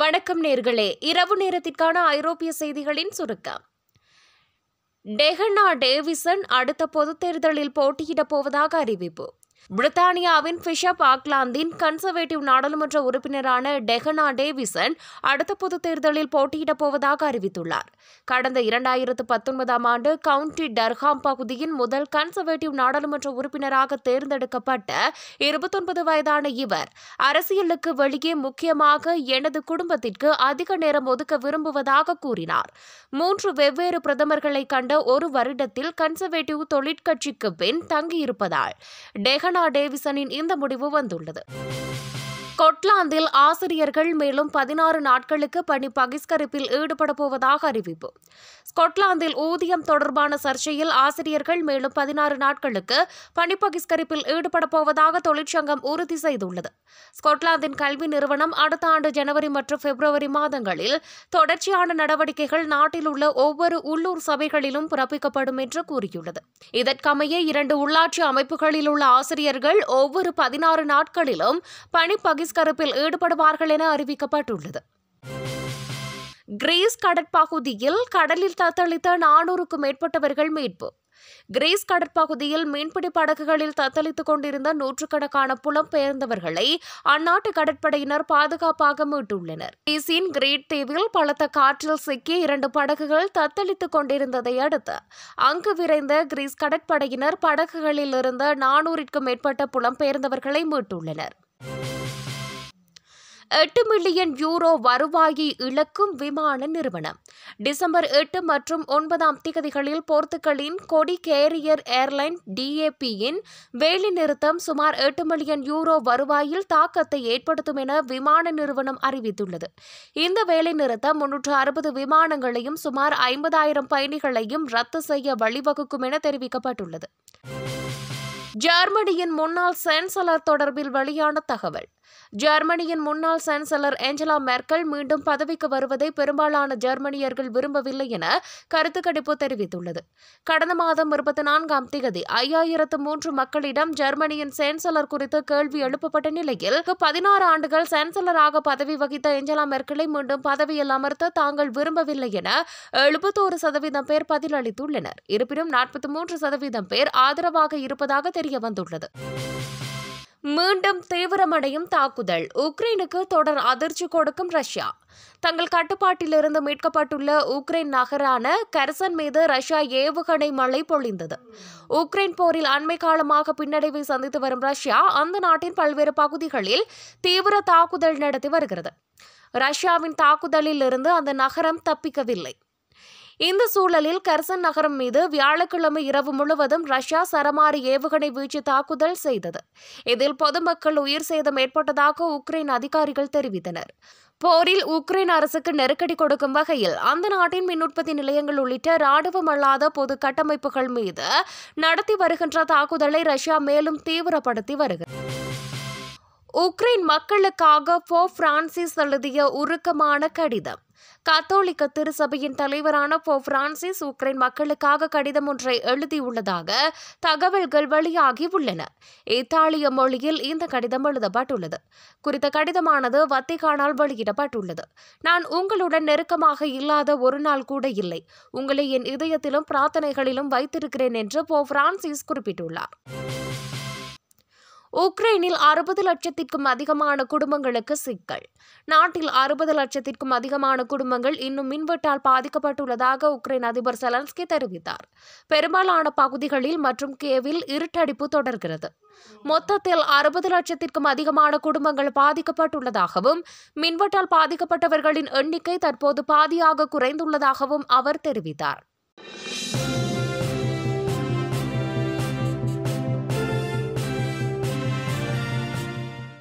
வணக்கம் நேர்களே இரவு நேரத்திற்கான ஐரோப்பிய செய்திகளின் சுருக்கம் டெஹனா டேவிசன் அடுத்த பொதுத் தேர்தலில் போட்டியிடப் போவதாக அறிவிப்பு பிரித்தானியாவின் பிஷப் ஆக்லாந்தின் கன்சர்வேட்டிவ் நாடாளுமன்ற உறுப்பினரான டெஹனா டேவிசன் அடுத்த பொதுத் தேர்தலில் போட்டியிடப் போவதாக அறிவித்துள்ளார் கடந்த இரண்டாயிரத்து பத்தொன்பதாம் ஆண்டு கவுண்டி டர்ஹாம் பகுதியின் முதல் கன்சர்வேட்டிவ் நாடாளுமன்ற உறுப்பினராக தேர்ந்தெடுக்கப்பட்ட இருபத்தொன்பது வயதான இவர் அரசியலுக்கு வெளியே முக்கியமாக எனது குடும்பத்திற்கு அதிக நேரம் ஒதுக்க விரும்புவதாக கூறினார் மூன்று வெவ்வேறு பிரதமர்களை கண்ட ஒரு வருடத்தில் கன்சர்வேட்டிவ் தொழிற்கட்சிக்கு பின் தங்கியிருப்பதால் டெஹனா ஹனா டேவிசனின் இந்த முடிவு வந்துள்ளது ஸ்கொட்லாந்தில் ஆசிரியர்கள் மேலும் பதினாறு நாட்களுக்கு பணி பகிஷ்கரிப்பில் ஈடுபட போவதாக அறிவிப்பு ஸ்கொட்லாந்தில் ஊதியம் தொடர்பான சர்ச்சையில் ஆசிரியர்கள் மேலும் பதினாறு நாட்களுக்கு பணி பகிஷ்கரிப்பில் ஈடுபட போவதாக தொழிற்சங்கம் உறுதி செய்துள்ளது ஸ்கொட்லாந்தின் கல்வி நிறுவனம் அடுத்த ஆண்டு ஜனவரி மற்றும் பிப்ரவரி மாதங்களில் தொடர்ச்சியான நடவடிக்கைகள் நாட்டில் உள்ள ஒவ்வொரு உள்ளூர் சபைகளிலும் பிறப்பிக்கப்படும் என்று கூறியுள்ளது இதற்கமைய இரண்டு உள்ளாட்சி அமைப்புகளில் உள்ள ஆசிரியர்கள் ஒவ்வொரு பதினாறு நாட்களிலும் பணி பகிஸ் கருப்பில் ஈடுபடுவார்கள் என அறிவிக்கப்பட்டுள்ளது கிரீஸ் கடற்பகுதியில் கடலில் தத்தளித்த நானூறுக்கும் மேற்பட்டவர்கள் மீட்பு கிரீஸ் கடற்பகுதியில் மீன்பிடி படகுகளில் தத்தளித்துக் கொண்டிருந்த நூற்றுக்கணக்கான புலம்பெயர்ந்தவர்களை அந்நாட்டு கடற்படையினர் பாதுகாப்பாக மீட்டுள்ளனர் கிரீஸின் கிரீட் தீவில் பலத்த காற்றில் சிக்கிய இரண்டு படகுகள் தத்தளித்துக் கொண்டிருந்ததை அடுத்து அங்கு விரைந்த கிரீஸ் கடற்படையினர் படகுகளில் இருந்த நானூறிற்கும் மேற்பட்ட புலம்பெயர்ந்தவர்களை மீட்டுள்ளனர் எட்டு மில்லியன் யூரோ வருவாயை இழக்கும் விமான நிறுவனம் டிசம்பர் எட்டு மற்றும் ஒன்பதாம் திகதிகளில் போர்த்துகலின் கொடி கேரியர் ஏர்லைன் டிஏபியின் வேலைநிறுத்தம் சுமார் எட்டு மில்லியன் யூரோ வருவாயில் தாக்கத்தை ஏற்படுத்தும் என விமான நிறுவனம் அறிவித்துள்ளது இந்த வேலைநிறுத்தம் முன்னூற்று அறுபது விமானங்களையும் சுமார் ஐம்பதாயிரம் பயணிகளையும் ரத்து செய்ய வழிவகுக்கும் என தெரிவிக்கப்பட்டுள்ளது ஜெர்மனியின் முன்னாள் சான்சலர் தொடர்பில் வெளியான தகவல் ஜெர்மனியின் முன்னாள் சான்சலர் ஏஞ்சலா மெர்க்கல் மீண்டும் பதவிக்கு வருவதை பெரும்பாலான ஜெர்மனியர்கள் விரும்பவில்லை என கருத்து கணிப்பு தெரிவித்துள்ளது கடந்த மாதம் இருபத்தி நான்காம் தேதி ஐயாயிரத்து மூன்று மக்களிடம் ஜெர்மனியின் சான்சலர் குறித்து கேள்வி எழுப்பப்பட்ட நிலையில் பதினாறு ஆண்டுகள் சான்சலராக பதவி வகித்த ஏஞ்சலா மெர்க்கலை மீண்டும் பதவியில் அமர்த்த தாங்கள் விரும்பவில்லை என எழுபத்தோரு சதவீதம் பேர் பதிலளித்துள்ளனர் இருப்பினும் நாற்பத்தி மூன்று சதவீதம் பேர் ஆதரவாக இருப்பதாக தெரிய வந்துள்ளது மீண்டும் தீவிரமடையும் தாக்குதல் உக்ரைனுக்கு தொடர் அதிர்ச்சி கொடுக்கும் ரஷ்யா தங்கள் கட்டுப்பாட்டிலிருந்து மீட்கப்பட்டுள்ள உக்ரைன் நகரான கர்சன் மீது ரஷ்யா ஏவுகணை மழை பொழிந்தது உக்ரைன் போரில் அண்மை காலமாக பின்னடைவை சந்தித்து வரும் ரஷ்யா அந்த நாட்டின் பல்வேறு பகுதிகளில் தீவிர தாக்குதல் நடத்தி வருகிறது ரஷ்யாவின் தாக்குதலில் இருந்து அந்த நகரம் தப்பிக்கவில்லை இந்த சூழலில் கர்சன் நகரம் மீது வியாழக்கிழமை இரவு முழுவதும் ரஷ்யா சரமாரி ஏவுகணை வீச்சு தாக்குதல் செய்தது இதில் பொதுமக்கள் உயிர் சேதம் ஏற்பட்டதாக உக்ரைன் அதிகாரிகள் தெரிவித்தனர் போரில் உக்ரைன் அரசுக்கு நெருக்கடி கொடுக்கும் வகையில் அந்த நாட்டின் மின் உற்பத்தி நிலையங்கள் உள்ளிட்ட ராணுவம் அல்லாத பொது கட்டமைப்புகள் மீது நடத்தி வருகின்ற தாக்குதலை ரஷ்யா மேலும் தீவிரப்படுத்தி வருகிறது உக்ரைன் மக்களுக்காக போ பிரான்சிஸ் எழுதிய உருக்கமான கடிதம் கத்தோலிக்க திருச்சபையின் தலைவரான போ பிரான்சிஸ் உக்ரைன் மக்களுக்காக கடிதம் ஒன்றை எழுதியுள்ளதாக தகவல்கள் வெளியாகி உள்ளன இத்தாலிய மொழியில் இந்த கடிதம் எழுதப்பட்டுள்ளது குறித்த கடிதமானது வத்திகானால் வெளியிடப்பட்டுள்ளது நான் உங்களுடன் நெருக்கமாக இல்லாத ஒரு நாள் கூட இல்லை உங்களை என் இதயத்திலும் பிரார்த்தனைகளிலும் வைத்திருக்கிறேன் என்று போ பிரான்சிஸ் குறிப்பிட்டுள்ளார் உக்ரைனில் அறுபது லட்சத்திற்கும் அதிகமான குடும்பங்களுக்கு சிக்கல் நாட்டில் அறுபது லட்சத்திற்கும் அதிகமான குடும்பங்கள் இன்னும் மின்வெட்டால் பாதிக்கப்பட்டுள்ளதாக உக்ரைன் அதிபர் செலன்ஸ்கி தெரிவித்தார் பெரும்பாலான பகுதிகளில் மற்றும் கேவில் இருட்டடிப்பு தொடர்கிறது மொத்தத்தில் அறுபது லட்சத்திற்கும் அதிகமான குடும்பங்கள் பாதிக்கப்பட்டுள்ளதாகவும் மின்வெட்டால் பாதிக்கப்பட்டவர்களின் எண்ணிக்கை தற்போது பாதியாக குறைந்துள்ளதாகவும் அவர் தெரிவித்தார்